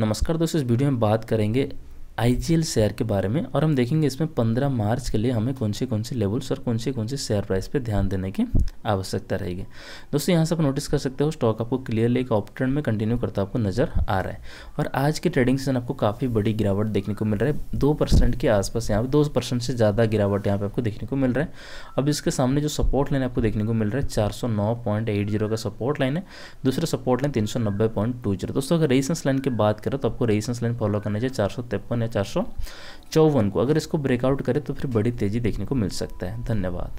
नमस्कार दोस्तों इस वीडियो में बात करेंगे आई शेयर के बारे में और हम देखेंगे इसमें 15 मार्च के लिए हमें कौन से कौन से लेवल्स और कौन से कौन से शेयर प्राइस पे ध्यान देने की आवश्यकता रहेगी दोस्तों यहाँ से आप नोटिस कर सकते हो स्टॉक आपको क्लियरली एक ऑप्ट्रेंड ट्रेंड में कंटिन्यू करता आपको नजर आ रहा है और आज के ट्रेडिंग सेशन आपको काफ़ी बड़ी गिरावट देखने को मिल रहा है दो के आसपास यहाँ पर दो से ज़्यादा गिरावट यहाँ पर आपको देखने को मिल रहा है अब इसके सामने जो सपोर्ट लाइन आपको देखने को मिल रहा है चार का सपोर्ट लाइन है दूसरा सपोर्ट लाइन तीन दोस्तों अगर रेजिस्टेंस लाइन की बात करें तो आपको रेजिस्टेंस लाइन फॉलो करना चाहिए चार है चार को अगर इसको ब्रेकआउट करे तो फिर बड़ी तेज़ी देखने को मिल सकता है धन्यवाद